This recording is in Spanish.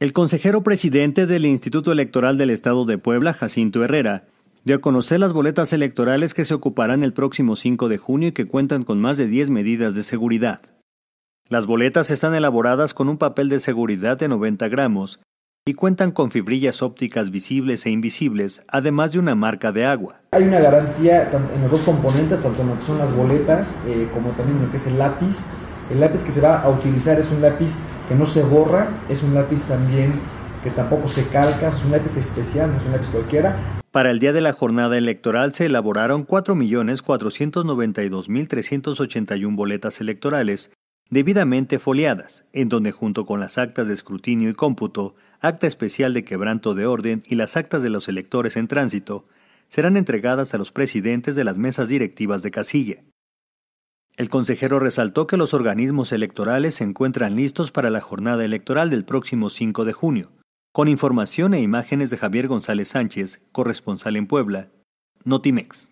El consejero presidente del Instituto Electoral del Estado de Puebla, Jacinto Herrera, dio a conocer las boletas electorales que se ocuparán el próximo 5 de junio y que cuentan con más de 10 medidas de seguridad. Las boletas están elaboradas con un papel de seguridad de 90 gramos y cuentan con fibrillas ópticas visibles e invisibles, además de una marca de agua. Hay una garantía en los dos componentes, tanto en lo que son las boletas eh, como también en lo que es el lápiz. El lápiz que se va a utilizar es un lápiz que no se borra, es un lápiz también que tampoco se calca, es un lápiz especial, no es un lápiz cualquiera. Para el día de la jornada electoral se elaboraron 4.492.381 boletas electorales debidamente foliadas, en donde junto con las actas de escrutinio y cómputo, acta especial de quebranto de orden y las actas de los electores en tránsito, serán entregadas a los presidentes de las mesas directivas de casilla. El consejero resaltó que los organismos electorales se encuentran listos para la jornada electoral del próximo 5 de junio, con información e imágenes de Javier González Sánchez, corresponsal en Puebla, Notimex.